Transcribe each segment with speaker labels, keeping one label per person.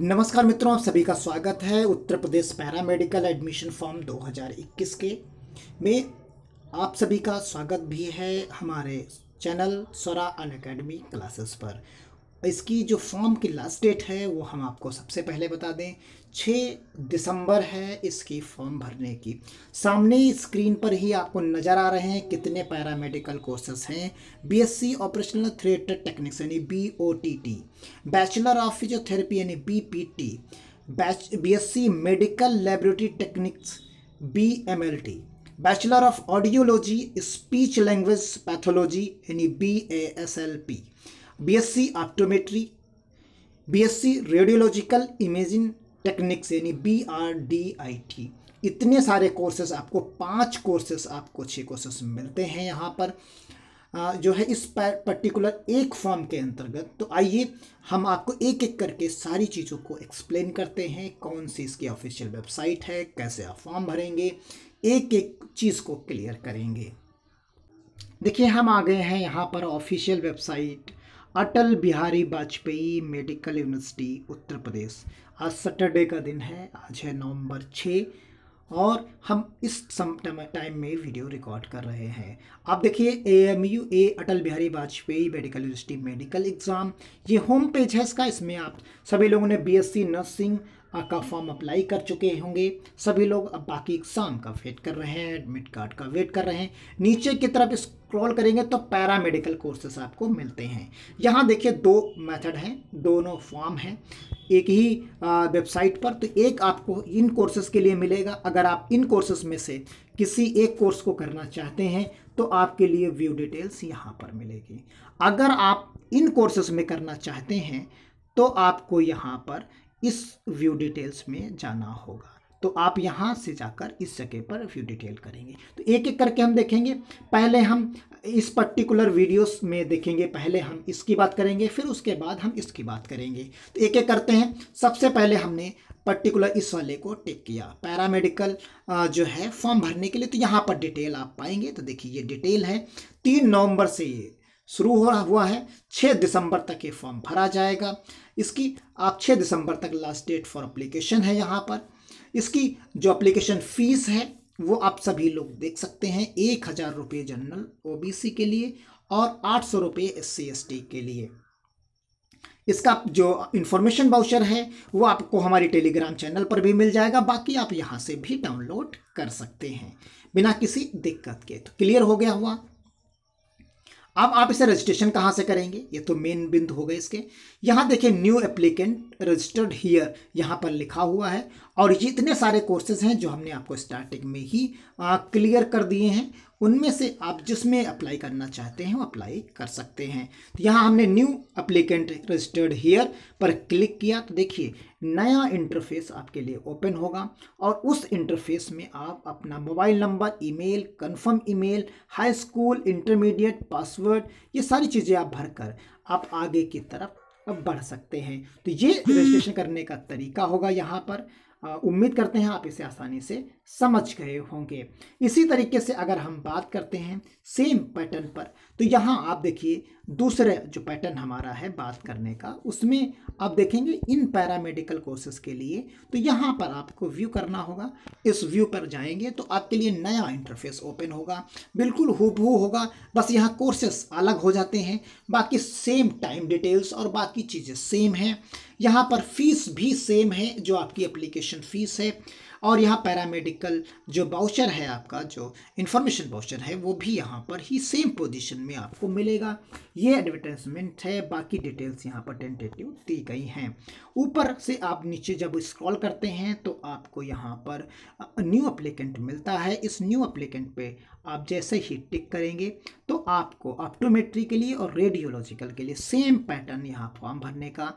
Speaker 1: नमस्कार मित्रों आप सभी का स्वागत है Uttar Pradesh para medical admission form 2021 के में आप सभी का स्वागत भी है हमारे चैनल स्वरा अन अकेडमी क्लासेस पर इसकी जो फॉर्म की लास्ट डेट है वो हम आपको सबसे पहले बता दें 6 दिसंबर है इसकी फॉर्म भरने की सामने स्क्रीन पर ही आपको नज़र आ रहे हैं कितने पैरामेडिकल कोर्सेज हैं बीएससी ऑपरेशनल थिएटर टेक्निक्स यानी बी बैचलर ऑफ फिजियोथेरेपी यानी B batch BSc medical laboratory techniques B bachelor of audiology speech language pathology यानी B S L P BSc optometry BSc radiological imaging techniques यानी B R D I T इतने सारे courses आपको पांच courses आपको छः courses मिलते हैं यहाँ पर जो है इस पर्टिकुलर एक फॉर्म के अंतर्गत तो आइए हम आपको एक एक करके सारी चीज़ों को एक्सप्लेन करते हैं कौन सी इसकी ऑफिशियल वेबसाइट है कैसे आप फॉर्म भरेंगे एक एक चीज़ को क्लियर करेंगे देखिए हम आ गए हैं यहाँ पर official website Atal Bihari Vajpayee medical university Uttar Pradesh आज सैटरडे का दिन है आज है नवंबर छः और हम इस टाइम में वीडियो रिकॉर्ड कर रहे हैं आप देखिए A M U A Atal Bihari Vajpayee medical university medical exam ये होम पेज है इसका इसमें आप सभी लोगों ने बीएससी नर्सिंग का फॉर्म अप्लाई कर चुके होंगे सभी लोग अब बाकी एग्ज़ाम का वेट कर रहे हैं एडमिट कार्ड का वेट कर रहे हैं नीचे की तरफ स्क्रॉल करेंगे तो पैरा मेडिकल कोर्सेस आपको मिलते हैं यहाँ देखिए दो मेथड हैं दोनों फॉर्म हैं एक ही वेबसाइट पर तो एक आपको इन कोर्सेज़ के लिए मिलेगा अगर आप इन कोर्सेज़ में से किसी एक कोर्स को करना चाहते हैं तो आपके लिए व्यू डिटेल्स यहाँ पर मिलेगी अगर आप इन कोर्सेज़ में करना चाहते हैं तो आपको यहाँ पर इस व्यू डिटेल्स में जाना होगा तो आप यहाँ से जाकर इस जगह पर फ्यू डिटेल करेंगे तो एक एक करके हम देखेंगे पहले हम इस पर्टिकुलर वीडियोस में देखेंगे पहले हम इसकी बात करेंगे फिर उसके बाद हम इसकी बात करेंगे तो एक एक करते हैं सबसे पहले हमने पर्टिकुलर इस वाले को टिक किया पैरामेडिकल जो है फॉर्म भरने के लिए तो यहाँ पर डिटेल आप पाएंगे तो देखिए ये डिटेल है तीन नवंबर से ये शुरू हो रहा हुआ है छः दिसंबर तक ये फॉर्म भरा जाएगा इसकी आप छः दिसंबर तक लास्ट डेट फॉर अप्लीकेशन है यहाँ पर इसकी जो अप्लीकेशन फ़ीस है वो आप सभी लोग देख सकते हैं एक हज़ार रुपये जनरल ओ के लिए और आठ सौ रुपये एस सी के लिए इसका जो इन्फॉर्मेशन बाउचर है वो आपको हमारे टेलीग्राम चैनल पर भी मिल जाएगा बाकी आप यहाँ से भी डाउनलोड कर सकते हैं बिना किसी दिक्कत के तो क्लियर हो गया हुआ अब आप इसे रजिस्ट्रेशन कहाँ से करेंगे ये तो मेन बिंदु हो गए इसके यहाँ देखिए न्यू एप्लीकेंट रजिस्टर्ड हियर यहाँ पर लिखा हुआ है और ये इतने सारे कोर्सेज हैं जो हमने आपको स्टार्टिंग में ही क्लियर कर दिए हैं उनमें से आप जिसमें अप्लाई करना चाहते हैं वो अप्लाई कर सकते हैं तो यहाँ हमने न्यू अप्लीकेंट रजिस्टर्ड हेयर पर क्लिक किया तो देखिए नया इंटरफेस आपके लिए ओपन होगा और उस इंटरफेस में आप अपना mobile number email confirm email high school intermediate password ये सारी चीज़ें आप भरकर आप आगे की तरफ अब बढ़ सकते हैं तो ये रजिस्ट्रेशन हम्म। करने का तरीका होगा यहाँ पर उम्मीद करते हैं आप इसे आसानी से समझ गए होंगे इसी तरीके से अगर हम बात करते हैं सेम पैटर्न पर तो यहाँ आप देखिए दूसरे जो पैटर्न हमारा है बात करने का उसमें आप देखेंगे इन पैरामेडिकल कोर्सेज के लिए तो यहाँ पर आपको व्यू करना होगा इस व्यू पर जाएंगे तो आपके लिए नया इंटरफेस ओपन होगा बिल्कुल हु होगा बस यहाँ कोर्सेस अलग हो जाते हैं बाकी सेम टाइम डिटेल्स और बाकी चीज़ें सेम हैं यहाँ पर फीस भी सेम है जो आपकी एप्लीकेशन फ़ीस है और यहाँ पैरामेडिकल जो बाउचर है आपका जो इन्फॉर्मेशन बाउचर है वो भी यहाँ पर ही सेम पोजीशन में आपको मिलेगा ये एडवर्टाइजमेंट है बाकी डिटेल्स यहाँ पर टेंटेटिव दी गई हैं ऊपर से आप नीचे जब स्क्रॉल करते हैं तो आपको यहाँ पर न्यू अप्लीकेंट मिलता है इस न्यू अप्लीकेंट पर आप जैसे ही टिक करेंगे तो आपको ऑप्टोमेट्री के लिए और रेडियोलॉजिकल के लिए सेम पैटर्न यहाँ फॉर्म भरने का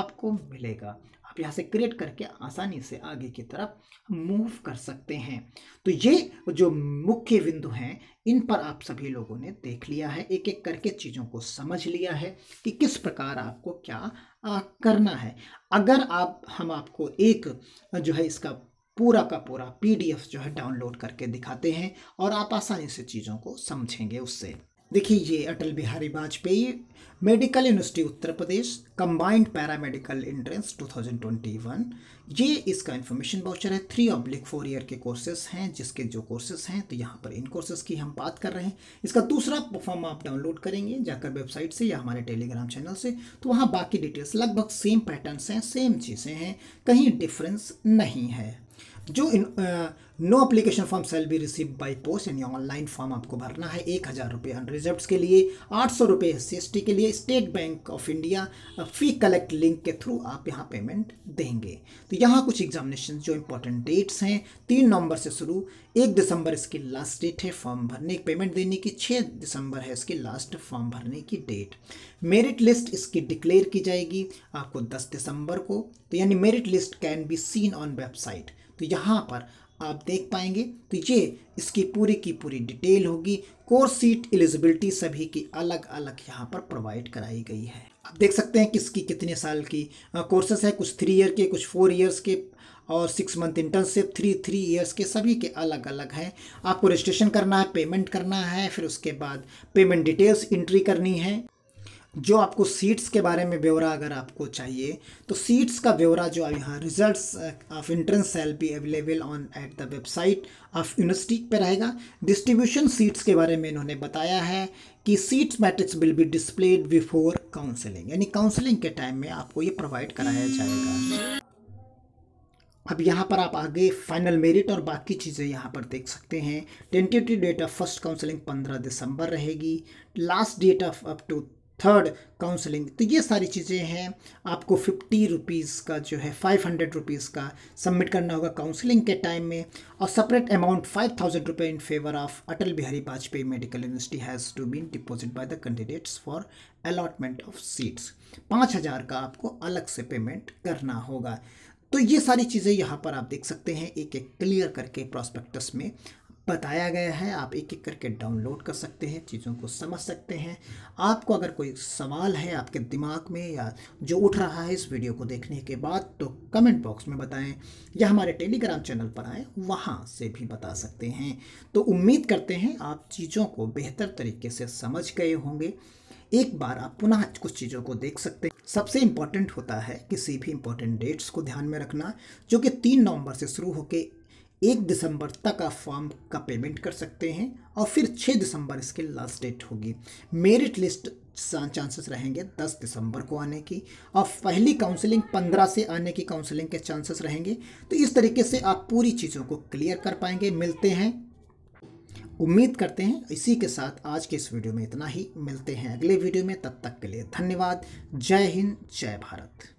Speaker 1: आपको मिलेगा आप यहाँ से क्रिएट करके आसानी से आगे की तरफ मूव कर सकते हैं तो ये जो मुख्य बिंदु हैं इन पर आप सभी लोगों ने देख लिया है एक एक करके चीज़ों को समझ लिया है कि किस प्रकार आपको क्या करना है अगर आप हम आपको एक जो है इसका पूरा का पूरा पीडीएफ जो है डाउनलोड करके दिखाते हैं और आप आसानी से चीज़ों को समझेंगे उससे देखिए ये Atal Bihari Vajpayee medical university Uttar Pradesh combined para medical entrance 2021 ये इसका इन्फॉर्मेशन बाउचर है थ्री ऑब्लिक फोर ईयर के कोर्सेज हैं जिसके जो कोर्सेज हैं तो यहाँ पर इन कोर्सेज की हम बात कर रहे हैं इसका दूसरा फॉर्म आप डाउनलोड करेंगे जाकर वेबसाइट से या हमारे टेलीग्राम चैनल से तो वहाँ बाकी डिटेल्स लगभग सेम पैटर्न हैं सेम चीज़ें हैं कहीं डिफरेंस नहीं है जो in no application form shall be received by post यानी ऑनलाइन फॉर्म आपको भरना है एक हज़ार रुपये अनरिजर्व के लिए आठ सौ रुपये एस सी के लिए State Bank of India fee collect link के थ्रू आप यहाँ पेमेंट देंगे तो यहाँ कुछ एग्जामिनेशन जो इंपॉर्टेंट डेट्स हैं तीन नवंबर से शुरू एक दिसंबर इसकी लास्ट डेट है फॉर्म भरने पेमेंट देने की छः दिसंबर है इसकी लास्ट फॉर्म भरने की डेट मेरिट लिस्ट इसकी डिक्लेयर की जाएगी आपको दस दिसंबर को तो यानी merit list can be seen on website तो यहाँ पर आप देख पाएंगे तो ये इसकी पूरी की पूरी डिटेल होगी कोर्स सीट एलिजिबिलिटी सभी की अलग अलग यहाँ पर प्रोवाइड कराई गई है आप देख सकते हैं किसकी कितने साल की कोर्सेस है कुछ थ्री ईयर के कुछ फोर ईयर्स के और six month internship three three years के सभी के अलग अलग हैं आपको रजिस्ट्रेशन करना है पेमेंट करना है फिर उसके बाद पेमेंट डिटेल्स इंट्री करनी है जो आपको सीट्स के बारे में ब्यौरा अगर आपको चाहिए तो सीट्स का ब्यौरा जो यहाँ रिजल्ट्स ऑफ इंट्रेंस सेल भी available on at the website of university पर रहेगा डिस्ट्रीब्यूशन सीट्स के बारे में इन्होंने बताया है कि seats matrix will be displayed before counselling यानी काउंसलिंग के टाइम में आपको ये प्रोवाइड कराया जाएगा अब यहाँ पर आप आगे फाइनल मेरिट और बाकी चीज़ें यहाँ पर देख सकते हैं tentative date of first counselling 15 दिसंबर रहेगी last date of up to third counselling तो ये सारी चीज़ें हैं आपको फिफ्टी रुपीज़ का जो है फाइव हंड्रेड रुपीज़ का सबमिट करना होगा काउंसलिंग के टाइम में और सेपरेट अमाउंट फाइव थाउजेंड रुपये in favour of Atal Bihari Vajpayee medical university has to been deposit by the candidates for allotment of seats पाँच हज़ार का आपको अलग से पेमेंट करना होगा तो ये सारी चीज़ें यहाँ पर आप देख सकते हैं एक एक क्लियर करके प्रॉस्पेक्टस में बताया गया है आप एक एक करके डाउनलोड कर सकते हैं चीज़ों को समझ सकते हैं आपको अगर कोई सवाल है आपके दिमाग में या जो उठ रहा है इस वीडियो को देखने के बाद तो कमेंट बॉक्स में बताएं या हमारे टेलीग्राम चैनल पर आए वहाँ से भी बता सकते हैं तो उम्मीद करते हैं आप चीज़ों को बेहतर तरीके से समझ गए होंगे एक बार आप पुनः कुछ चीज़ों को देख सकते हैं सबसे इम्पॉर्टेंट होता है किसी भी इम्पॉर्टेंट डेट्स को ध्यान में रखना जो कि तीन नवंबर से शुरू होकर एक दिसंबर तक आप फॉर्म का पेमेंट कर सकते हैं और फिर छः दिसंबर इसके लास्ट डेट होगी मेरिट लिस्ट चांसेस रहेंगे दस दिसंबर को आने की और पहली काउंसलिंग पंद्रह से आने की काउंसलिंग के चांसेस रहेंगे तो इस तरीके से आप पूरी चीज़ों को क्लियर कर पाएंगे मिलते हैं उम्मीद करते हैं इसी के साथ आज के इस वीडियो में इतना ही मिलते हैं अगले वीडियो में तब तक के लिए धन्यवाद जय हिंद जय भारत